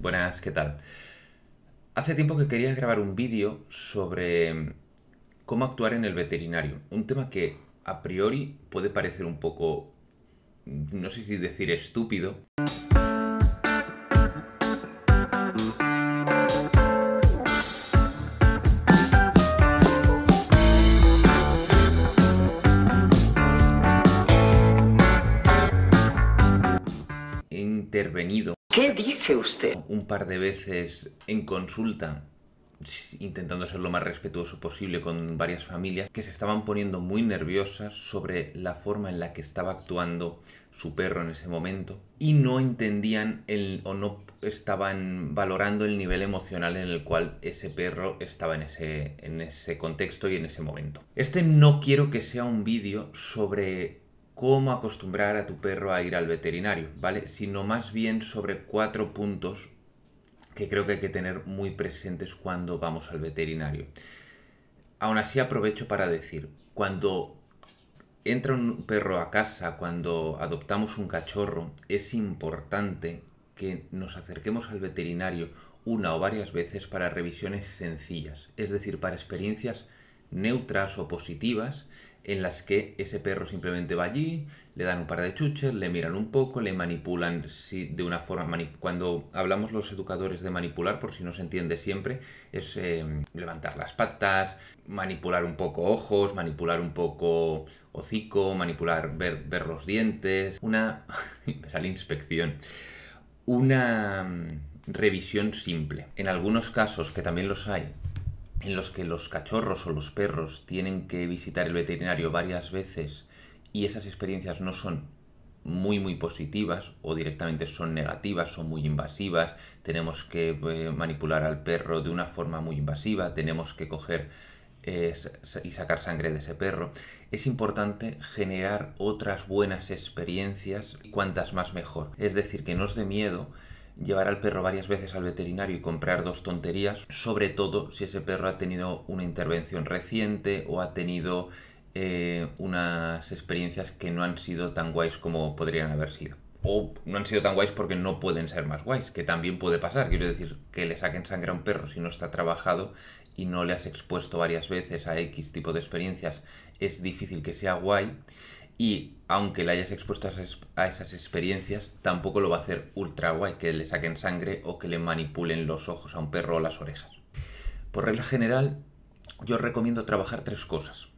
Buenas, ¿qué tal? Hace tiempo que quería grabar un vídeo sobre cómo actuar en el veterinario. Un tema que a priori puede parecer un poco, no sé si decir estúpido. usted. Un par de veces en consulta intentando ser lo más respetuoso posible con varias familias que se estaban poniendo muy nerviosas sobre la forma en la que estaba actuando su perro en ese momento y no entendían el, o no estaban valorando el nivel emocional en el cual ese perro estaba en ese, en ese contexto y en ese momento. Este no quiero que sea un vídeo sobre cómo acostumbrar a tu perro a ir al veterinario, ¿vale? Sino más bien sobre cuatro puntos que creo que hay que tener muy presentes cuando vamos al veterinario. Aún así aprovecho para decir, cuando entra un perro a casa, cuando adoptamos un cachorro, es importante que nos acerquemos al veterinario una o varias veces para revisiones sencillas, es decir, para experiencias neutras o positivas en las que ese perro simplemente va allí, le dan un par de chuches, le miran un poco, le manipulan de una forma cuando hablamos los educadores de manipular, por si no se entiende siempre, es em, levantar las patas, manipular un poco ojos, manipular un poco hocico, manipular ver, ver los dientes, una inspección, una em, revisión simple. En algunos casos que también los hay en los que los cachorros o los perros tienen que visitar el veterinario varias veces y esas experiencias no son muy muy positivas o directamente son negativas, son muy invasivas, tenemos que eh, manipular al perro de una forma muy invasiva, tenemos que coger eh, y sacar sangre de ese perro, es importante generar otras buenas experiencias, cuantas más mejor. Es decir, que no os dé miedo llevar al perro varias veces al veterinario y comprar dos tonterías, sobre todo si ese perro ha tenido una intervención reciente o ha tenido eh, unas experiencias que no han sido tan guays como podrían haber sido. O no han sido tan guays porque no pueden ser más guays, que también puede pasar. Quiero decir, que le saquen sangre a un perro si no está trabajado y no le has expuesto varias veces a X tipo de experiencias, es difícil que sea guay. Y aunque le hayas expuesto a esas, experiencias, tampoco lo va a hacer ultra guay que le saquen sangre o que le manipulen los ojos a un perro o las orejas. Por regla general, yo recomiendo trabajar tres cosas,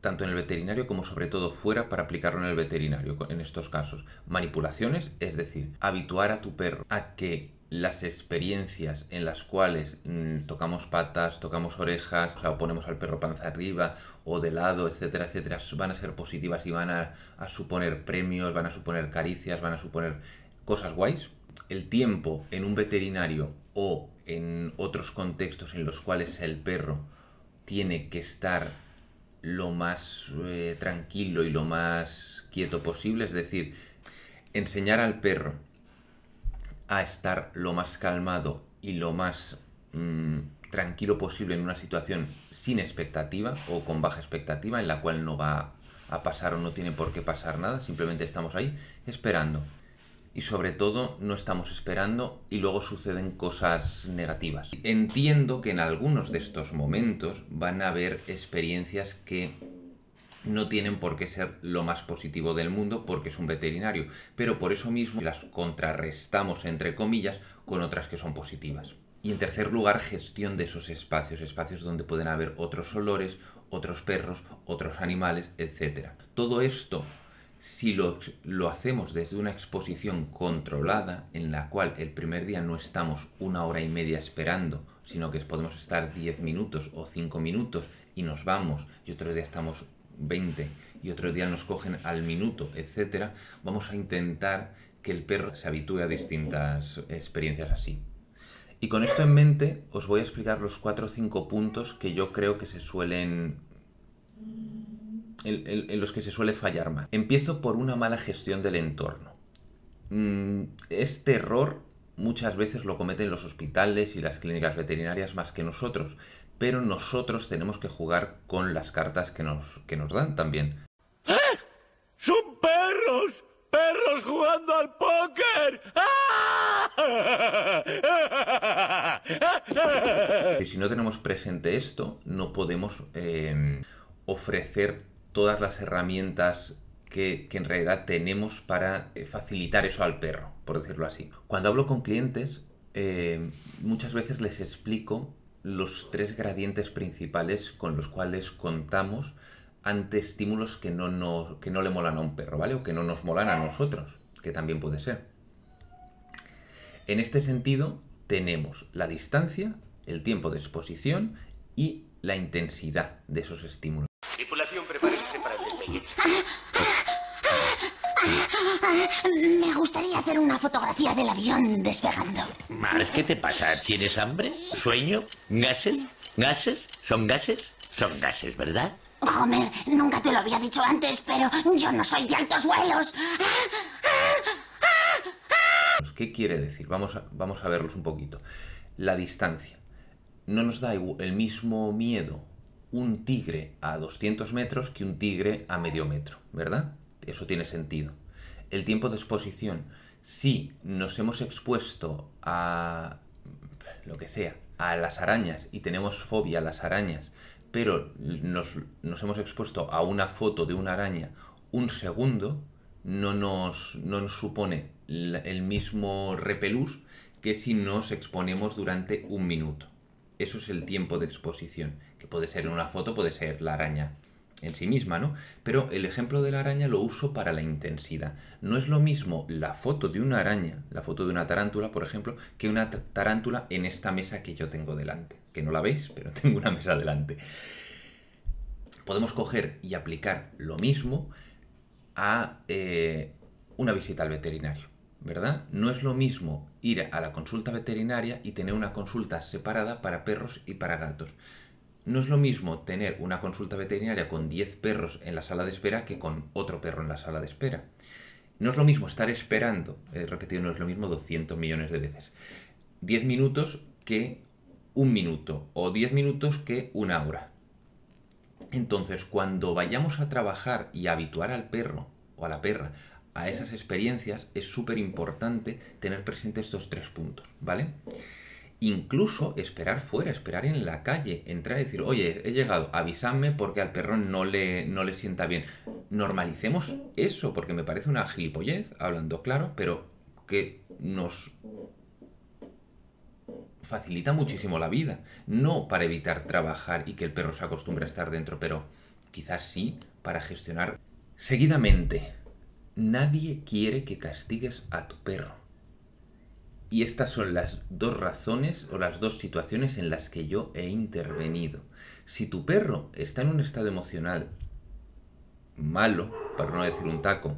tanto en el veterinario como sobre todo fuera para aplicarlo en el veterinario en estos casos. Manipulaciones, es decir, habituar a tu perro a que las experiencias en las cuales mm, tocamos patas, tocamos orejas, o ponemos al perro panza arriba o de lado, etcétera, etcétera, van a ser positivas y van a, suponer premios, van a suponer caricias, van a suponer cosas guays. El tiempo en un veterinario o en otros contextos en los cuales el perro tiene que estar lo más eh, tranquilo y lo más quieto posible, es decir, enseñar al perro a estar lo más calmado y lo más mm, tranquilo posible en una situación sin expectativa o con baja expectativa en la cual no va a pasar o no tiene por qué pasar nada, simplemente estamos ahí esperando. Y sobre todo no estamos esperando y luego suceden cosas negativas. Entiendo que en algunos de estos momentos van a haber experiencias que no tienen por qué ser lo más positivo del mundo porque es un veterinario, pero por eso mismo las contrarrestamos entre comillas con otras que son positivas. Y en tercer lugar, gestión de esos espacios, espacios donde pueden haber otros olores, otros perros, otros animales, etc. Todo esto, si lo, lo hacemos desde una exposición controlada, en la cual el primer día no estamos una hora y media esperando, sino que podemos estar 10 minutos o 5 minutos y nos vamos, y otro día estamos 20 y otro día nos cogen al minuto, etcétera, vamos a intentar que el perro se habitúe a distintas experiencias así. Y con esto en mente os voy a explicar los 4 o 5 puntos que yo creo que se suelen... en, los que se suele fallar más. Empiezo por una mala gestión del entorno. Mm, este error muchas veces lo cometen los hospitales y las clínicas veterinarias más que nosotros, pero nosotros tenemos que jugar con las cartas que nos, que nos dan también. ¡Eh! ¡Son perros! ¡Perros jugando al póker! ¡Ah! Y Si no tenemos presente esto, no podemos eh, ofrecer todas las herramientas que, en realidad tenemos para eh, facilitar eso al perro, por decirlo así. Cuando hablo con clientes, muchas veces les explico los tres gradientes principales con los cuales contamos ante estímulos que no, que no le molan a un perro, ¿vale? O que no nos molan a nosotros, que también puede ser. En este sentido, tenemos la distancia, el tiempo de exposición y la intensidad de esos estímulos. para me gustaría hacer una fotografía del avión despegando. más ¿qué te pasa? ¿Tienes hambre? ¿Sueño? ¿Gases? ¿Gases? ¿Son gases? Son gases, ¿verdad? Homer, nunca te lo había dicho antes, pero yo no soy de altos vuelos. ¿Qué quiere decir? Vamos a, vamos a verlos un poquito. La distancia. No nos da el mismo miedo un tigre a 200 metros que un tigre a medio metro, ¿verdad? Eso tiene sentido el tiempo de exposición. Si nos hemos expuesto a lo que sea, a las arañas y tenemos fobia a las arañas, pero nos, hemos expuesto a una foto de una araña un segundo, no nos, supone el mismo repelús que si nos exponemos durante un minuto. Eso es el tiempo de exposición, que puede ser una foto, puede ser la araña en sí misma, ¿no? Pero el ejemplo de la araña lo uso para la intensidad. No es lo mismo la foto de una araña, la foto de una tarántula, por ejemplo, que una tarántula en esta mesa que yo tengo delante. Que no la veis, pero tengo una mesa delante. Podemos coger y aplicar lo mismo a eh, una visita al veterinario. ¿verdad? No es lo mismo ir a la consulta veterinaria y tener una consulta separada para perros y para gatos. No es lo mismo tener una consulta veterinaria con 10 perros en la sala de espera que con otro perro en la sala de espera. No es lo mismo estar esperando, he repetido, no es lo mismo 200 millones de veces, 10 minutos que un minuto o 10 minutos que una hora. Entonces, cuando vayamos a trabajar y a habituar al perro o a la perra a esas experiencias, es súper importante tener presentes estos tres puntos, ¿vale? incluso esperar fuera, esperar en la calle, entrar y decir, oye, he llegado, avísame porque al perro no le, no le sienta bien. Normalicemos eso, porque me parece una gilipollez, hablando claro, pero que nos facilita muchísimo la vida. No para evitar trabajar y que el perro se acostumbre a estar dentro, pero quizás sí para gestionar. Seguidamente, nadie quiere que castigues a tu perro y estas son las dos razones o las dos situaciones en las que yo he intervenido. Si tu perro está en un estado emocional malo, para no decir un taco,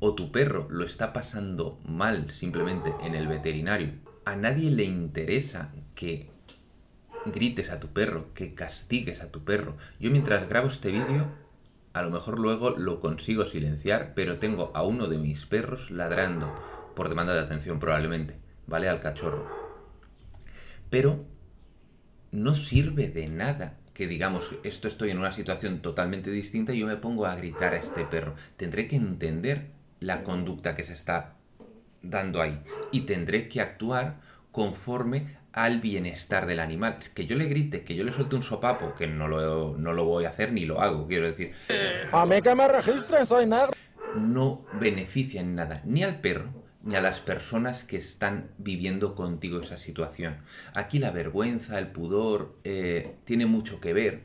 o tu perro lo está pasando mal simplemente en el veterinario, a nadie le interesa que grites a tu perro, que castigues a tu perro. Yo mientras grabo este vídeo, a lo mejor luego lo consigo silenciar, pero tengo a uno de mis perros ladrando, por demanda de atención probablemente. ¿vale? Al cachorro. Pero no sirve de nada que digamos, esto estoy en una situación totalmente distinta y yo me pongo a gritar a este perro. Tendré que entender la conducta que se está dando ahí y tendré que actuar conforme al bienestar del animal. Que yo le grite, que yo le suelte un sopapo, que no lo, no lo voy a hacer ni lo hago, quiero decir. A mí que me registren, soy nada. No beneficia en nada ni al perro ni a las personas que están viviendo contigo esa situación. Aquí la vergüenza, el pudor, eh, tiene mucho que ver,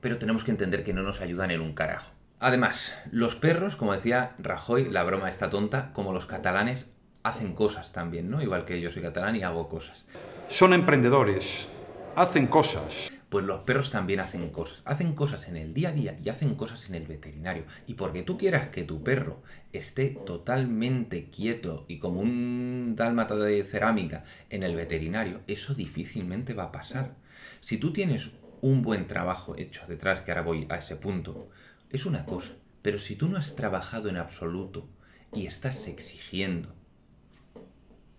pero tenemos que entender que no nos ayudan en un carajo. Además, los perros, como decía Rajoy, la broma está tonta, como los catalanes, hacen cosas también, ¿no? Igual que yo soy catalán y hago cosas. Son emprendedores, hacen cosas. Pues los perros también hacen cosas. Hacen cosas en el día a día y hacen cosas en el veterinario. Y porque tú quieras que tu perro esté totalmente quieto y como un dálmata de cerámica en el veterinario, eso difícilmente va a pasar. Si tú tienes un buen trabajo hecho detrás, que ahora voy a ese punto, es una cosa. Pero si tú no has trabajado en absoluto y estás exigiendo,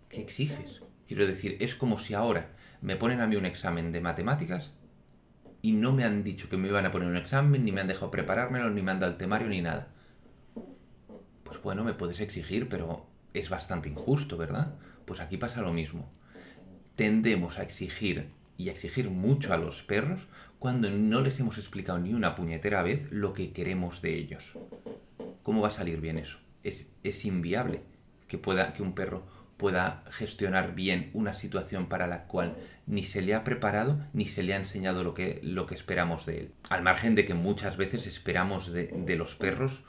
¿qué exiges? Quiero decir, es como si ahora me ponen a mí un examen de matemáticas y no me han dicho que me iban a poner un examen, ni me han dejado preparármelo, ni me han dado el temario, ni nada. Pues bueno, me puedes exigir, pero es bastante injusto, ¿verdad? Pues aquí pasa lo mismo. Tendemos a exigir y a exigir mucho a los perros cuando no les hemos explicado ni una puñetera vez lo que queremos de ellos. ¿Cómo va a salir bien eso? Es, es inviable que, pueda, que un perro pueda gestionar bien una situación para la cual ni se le ha preparado, ni se le ha enseñado lo que, lo que esperamos de él. Al margen de que muchas veces esperamos de, los perros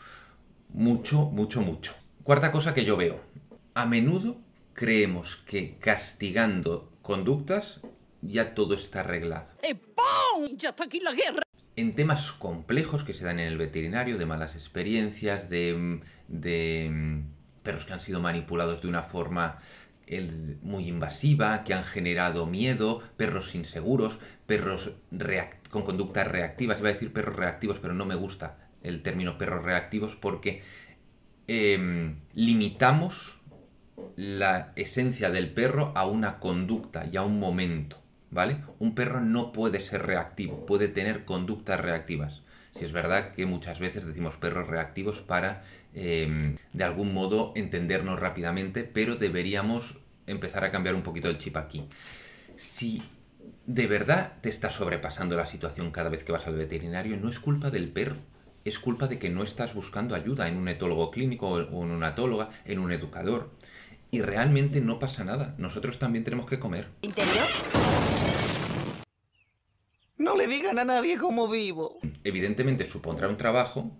mucho, mucho, mucho. Cuarta cosa que yo veo. A menudo creemos que castigando conductas ya todo está arreglado. ¡pum! Ya está aquí la guerra. En temas complejos que se dan en el veterinario, de malas experiencias, de, de mm, perros que han sido manipulados de una forma muy invasiva, que han generado miedo, perros inseguros, perros con conductas reactivas. Iba a decir perros reactivos, pero no me gusta el término perros reactivos porque em, limitamos la esencia del perro a una conducta y a un momento, ¿vale? Un perro no puede ser reactivo, puede tener conductas reactivas. Si es verdad que muchas veces decimos perros reactivos para Em, de algún modo entendernos rápidamente, pero deberíamos empezar a cambiar un poquito el chip aquí. Si de verdad te está sobrepasando la situación cada vez que vas al veterinario, no es culpa del perro, es culpa de que no estás buscando ayuda en un etólogo clínico o en una etóloga, en un educador. Y realmente no pasa nada, nosotros también tenemos que comer. No le digan a nadie cómo vivo. Evidentemente supondrá un trabajo,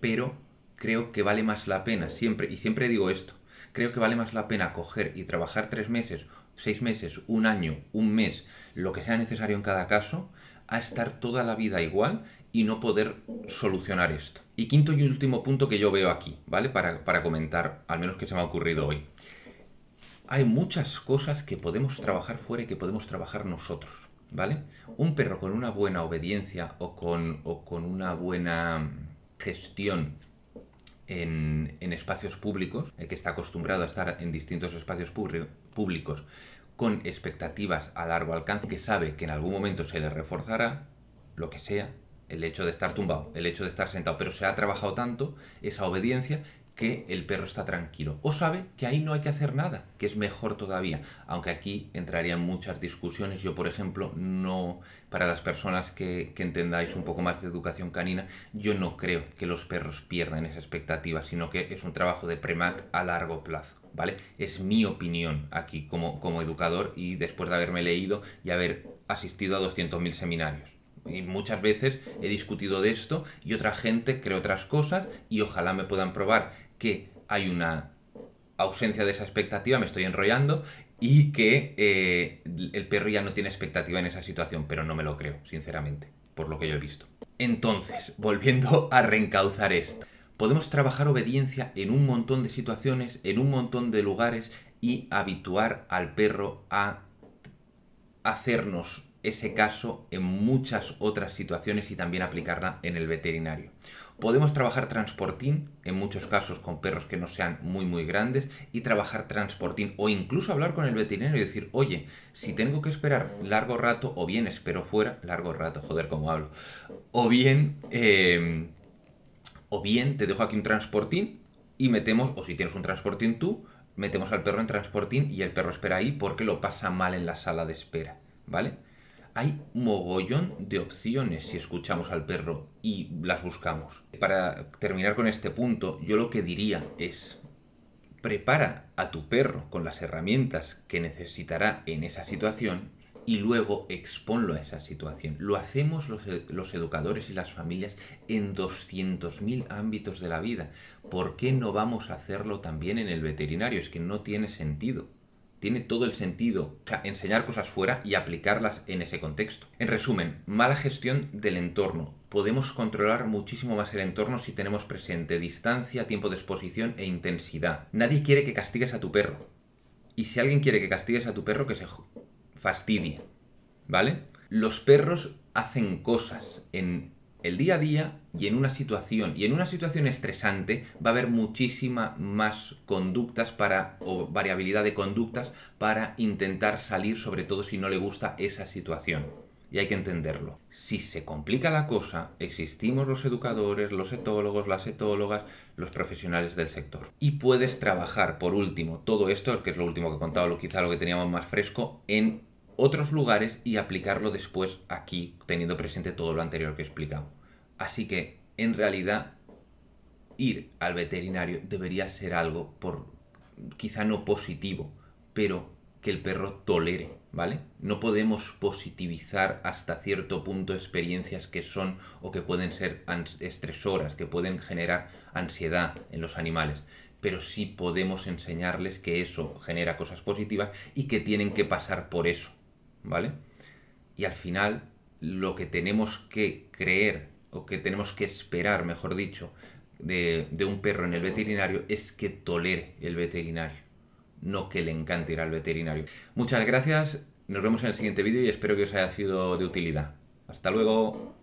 pero creo que vale más la pena siempre, y siempre digo esto, creo que vale más la pena coger y trabajar tres meses, seis meses, un año, un mes, lo que sea necesario en cada caso, a estar toda la vida igual y no poder solucionar esto. Y quinto y último punto que yo veo aquí, ¿vale? Para, comentar, al menos que se me ha ocurrido hoy. Hay muchas cosas que podemos trabajar fuera y que podemos trabajar nosotros, ¿vale? Un perro con una buena obediencia o con, o con una buena gestión en, espacios públicos, que está acostumbrado a estar en distintos espacios públicos con expectativas a largo alcance, que sabe que en algún momento se le reforzará, lo que sea, el hecho de estar tumbado, el hecho de estar sentado, pero se ha trabajado tanto esa obediencia que el perro está tranquilo o sabe que ahí no hay que hacer nada, que es mejor todavía, aunque aquí entrarían muchas discusiones. Yo, por ejemplo, no, para las personas que, entendáis un poco más de educación canina, yo no creo que los perros pierdan esa expectativa, sino que es un trabajo de premac a largo plazo. ¿Vale? Es mi opinión aquí como, como educador y después de haberme leído y haber asistido a 200.000 seminarios y muchas veces he discutido de esto y otra gente cree otras cosas y ojalá me puedan probar que hay una ausencia de esa expectativa, me estoy enrollando, y que eh, el perro ya no tiene expectativa en esa situación, pero no me lo creo, sinceramente, por lo que yo he visto. Entonces, volviendo a reencauzar esto, podemos trabajar obediencia en un montón de situaciones, en un montón de lugares, y habituar al perro a hacernos ese caso en muchas otras situaciones y también aplicarla en el veterinario. Podemos trabajar transportín, en muchos casos con perros que no sean muy muy grandes, y trabajar transportín, o incluso hablar con el veterinario y decir, oye, si tengo que esperar largo rato, o bien espero fuera, largo rato, joder, cómo hablo, o bien, em, o bien te dejo aquí un transportín y metemos, o si tienes un transportín tú, metemos al perro en transportín y el perro espera ahí porque lo pasa mal en la sala de espera, ¿vale? hay mogollón de opciones si escuchamos al perro y las buscamos. Para terminar con este punto, yo lo que diría es, prepara a tu perro con las herramientas que necesitará en esa situación y luego exponlo a esa situación. Lo hacemos los, e, los educadores y las familias en 200.000 ámbitos de la vida. ¿Por qué no vamos a hacerlo también en el veterinario? Es que no tiene sentido tiene todo el sentido o sea, enseñar cosas fuera y aplicarlas en ese contexto. En resumen, mala gestión del entorno. Podemos controlar muchísimo más el entorno si tenemos presente distancia, tiempo de exposición e intensidad. Nadie quiere que castigues a tu perro. Y si alguien quiere que castigues a tu perro, que se fastidie. ¿Vale? Los perros hacen cosas en el día a día y en una situación. Y en una situación estresante va a haber muchísima más conductas para, o variabilidad de conductas para intentar salir, sobre todo si no le gusta esa situación. Y hay que entenderlo. Si se complica la cosa, existimos los educadores, los etólogos, las etólogas, los profesionales del sector. Y puedes trabajar, por último, todo esto, que es lo último que he contado, quizá lo que teníamos más fresco, en otros lugares y aplicarlo después aquí, teniendo presente todo lo anterior que he explicado. Así que, en realidad, ir al veterinario debería ser algo por quizá no positivo, pero que el perro tolere, ¿vale? No podemos positivizar hasta cierto punto experiencias que son o que pueden ser estresoras, que pueden generar ansiedad en los animales, pero sí podemos enseñarles que eso genera cosas positivas y que tienen que pasar por eso ¿vale? Y al final, lo que tenemos que creer, o que tenemos que esperar, mejor dicho, de, de un perro en el veterinario es que tolere el veterinario, no que le encante ir al veterinario. Muchas gracias, nos vemos en el siguiente vídeo y espero que os haya sido de utilidad. Hasta luego.